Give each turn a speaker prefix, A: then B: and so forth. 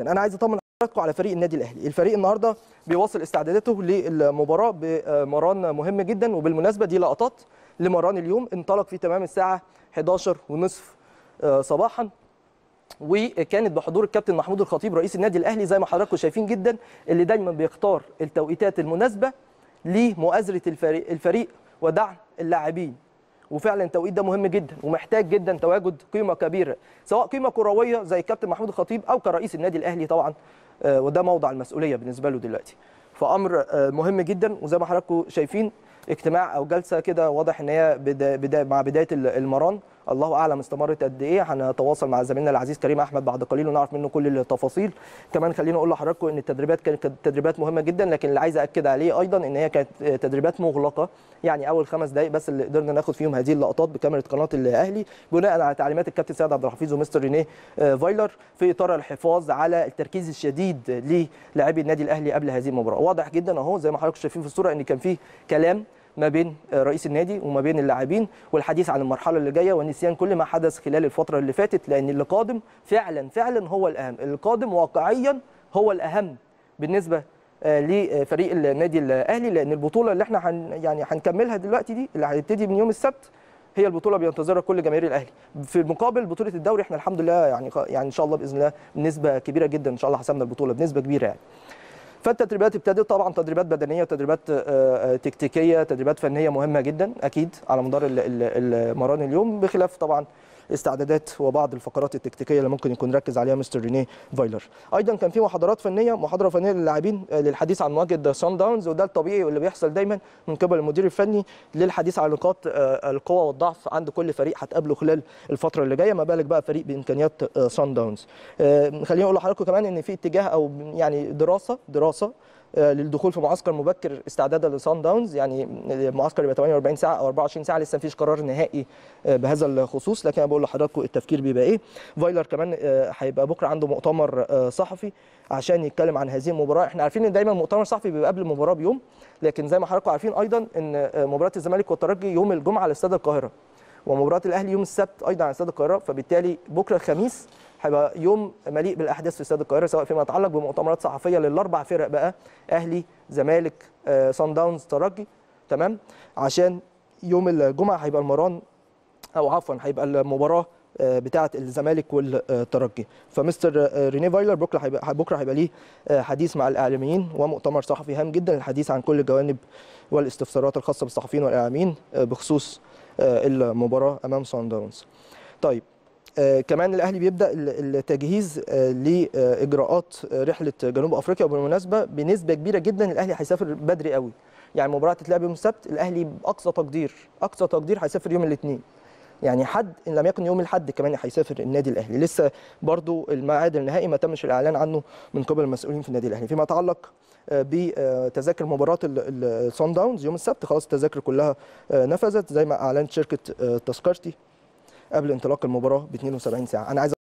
A: انا عايز اطمن حضراتكم على فريق النادي الاهلي الفريق النهارده بيواصل استعداداته للمباراه بمران مهم جدا وبالمناسبه دي لقطات لمران اليوم انطلق في تمام الساعه 11 ونصف آه، صباحا وكانت بحضور الكابتن محمود الخطيب رئيس النادي الاهلي زي ما حضراتكم شايفين جدا اللي دايما بيختار التوقيتات المناسبه لمؤازره الفريق, الفريق ودعم اللاعبين وفعلا التوقيت ده مهم جدا ومحتاج جدا تواجد قيمه كبيره سواء قيمه كرويه زي الكابتن محمود الخطيب او كرئيس النادي الاهلي طبعا آه، وده موضع المسؤوليه بالنسبه له دلوقتي فامر آه، مهم جدا وزي ما حضراتكم شايفين اجتماع او جلسه كده واضح ان هي بدا بدا مع بدايه المران الله اعلم استمرت قد ايه هنتواصل مع زميلنا العزيز كريم احمد بعد قليل ونعرف منه كل التفاصيل كمان خليني اقول لحضراتكم ان التدريبات كانت تدريبات مهمه جدا لكن اللي عايز اكد عليه ايضا ان هي كانت تدريبات مغلقه يعني اول خمس دقائق بس اللي قدرنا ناخد فيهم هذه اللقطات بكاميرا قناه الاهلي بناء على تعليمات الكابتن سيد عبد الحفيظ ومستر رينيه آه، فايلر في اطار الحفاظ على التركيز الشديد للاعبي النادي الاهلي قبل هذه المباراه واضح جدا اهو زي ما حضراتكم شايفين في الصوره ان كان فيه كلام ما بين آه، رئيس النادي وما بين اللاعبين والحديث عن المرحله اللي جايه ونسيان كل ما حدث خلال الفتره اللي فاتت لان اللي قادم فعلا فعلا هو الاهم اللي قادم واقعيا هو الاهم بالنسبه آه، لفريق النادي الاهلي لان البطوله اللي احنا هن يعني هنكملها دلوقتي دي اللي هتبتدي من يوم السبت هي البطوله بينتظرها كل جماهير الاهلي في المقابل بطوله الدوري احنا الحمد لله يعني يعني ان شاء الله باذن الله بنسبه كبيره جدا ان شاء الله حسمنا البطوله بنسبه كبيره يعني فالتدريبات ابتدت طبعا تدريبات بدنيه وتدريبات آه، آه، تكتيكيه تدريبات فنيه مهمه جدا اكيد على مدار المران اليوم بخلاف طبعا استعدادات وبعض الفقرات التكتيكيه اللي ممكن يكون ركز عليها مستر رينيه فايلر ايضا كان في محاضرات فنيه محاضره فنيه للاعبين آه، للحديث عن مواجهه سان داونز وده الطبيعي واللي بيحصل دايما من قبل المدير الفني للحديث عن نقاط آه، القوه والضعف عند كل فريق هتقابله خلال الفتره اللي جايه ما بالك بقى فريق بامكانيات سان آه، داونز خليني اقول لحضراتكم كمان ان في اتجاه او يعني دراسه دراسه آه، للدخول في معسكر مبكر استعدادا لسان داونز يعني المعسكر يبقى 48 ساعه او 24 ساعه لسه مفيش قرار نهائي آه، بهذا الخصوص لكن انا بقول لحضراتكم التفكير بيبقى ايه فايلر كمان آه، هيبقى بكره عنده مؤتمر صحفي عشان يتكلم عن هذه المباراه احنا عارفين ان دايما المؤتمر الصحفي بيبقى قبل المباراه بيوم لكن زي ما حضراتكم عارفين ايضا ان مباراه الزمالك والترجي يوم الجمعه على استاد القاهره ومباراه الاهلي يوم السبت ايضا على استاد القاهره فبالتالي بكره الخميس هيبقى يوم مليء بالاحداث في استاد القاهره سواء فيما يتعلق بمؤتمرات صحفيه للاربع فرق بقى اهلي زمالك آه، سان داونز ترجي تمام عشان يوم الجمعه هيبقى المران او عفوا هيبقى المباراه آه، بتاعه الزمالك والترجي فمستر آه، ريني فايلر بكره هيبقى بكره هيبقى ليه آه، حديث مع الاعلاميين ومؤتمر صحفي هام جدا للحديث عن كل الجوانب والاستفسارات الخاصه بالصحفيين والاعلاميين بخصوص آه، المباراه امام سان داونز. طيب آه، كمان الاهلي بيبدا التجهيز آه، لاجراءات رحله جنوب افريقيا وبالمناسبه بنسبه كبيره جدا الاهلي هيسافر بدري قوي يعني المباراه هتتلعب يوم السبت الاهلي باقصى تقدير اقصى تقدير هيسافر يوم الاثنين يعني حد ان لم يكن يوم الاحد كمان هيسافر النادي الاهلي لسه برضو الميعاد النهائي ما تمش الاعلان عنه من قبل المسؤولين في النادي الاهلي فيما يتعلق آه، بتذاكر آه، مباراه الصن داونز يوم السبت خلاص التذاكر كلها آه، نفذت زي ما اعلنت شركه تذكرتي قبل انطلاق المباراه ب 72 ساعه انا عايز